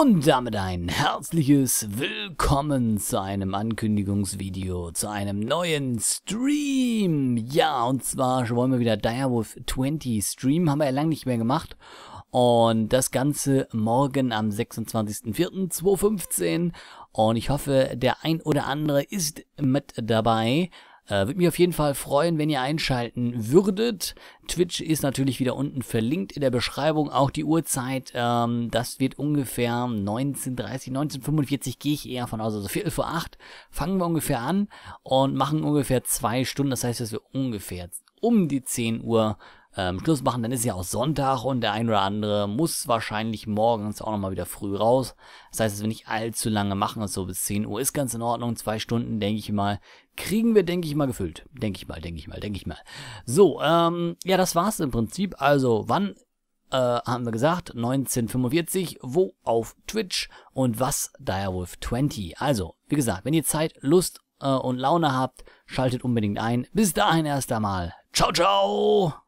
Und damit ein herzliches Willkommen zu einem Ankündigungsvideo, zu einem neuen Stream. Ja, und zwar wollen wir wieder Direwolf 20 streamen, haben wir ja lange nicht mehr gemacht. Und das Ganze morgen am 26.04.2015. Und ich hoffe, der ein oder andere ist mit dabei. Äh, Würde mich auf jeden Fall freuen, wenn ihr einschalten würdet. Twitch ist natürlich wieder unten verlinkt in der Beschreibung, auch die Uhrzeit. Ähm, das wird ungefähr 19.30, 19.45 gehe ich eher von aus, also Viertel vor acht. Fangen wir ungefähr an und machen ungefähr zwei Stunden. Das heißt, dass wir ungefähr um die 10 Uhr ähm, Schluss machen, dann ist ja auch Sonntag und der ein oder andere muss wahrscheinlich morgens auch nochmal wieder früh raus. Das heißt, dass wir nicht allzu lange machen, also bis 10 Uhr ist ganz in Ordnung. Zwei Stunden, denke ich mal, kriegen wir, denke ich mal, gefüllt. Denke ich mal, denke ich mal, denke ich mal. So, ähm, ja, das war's im Prinzip. Also, wann äh, haben wir gesagt, 1945, wo auf Twitch und was Direwolf 20. Also, wie gesagt, wenn ihr Zeit, Lust äh, und Laune habt, schaltet unbedingt ein. Bis dahin erst einmal. Ciao, ciao!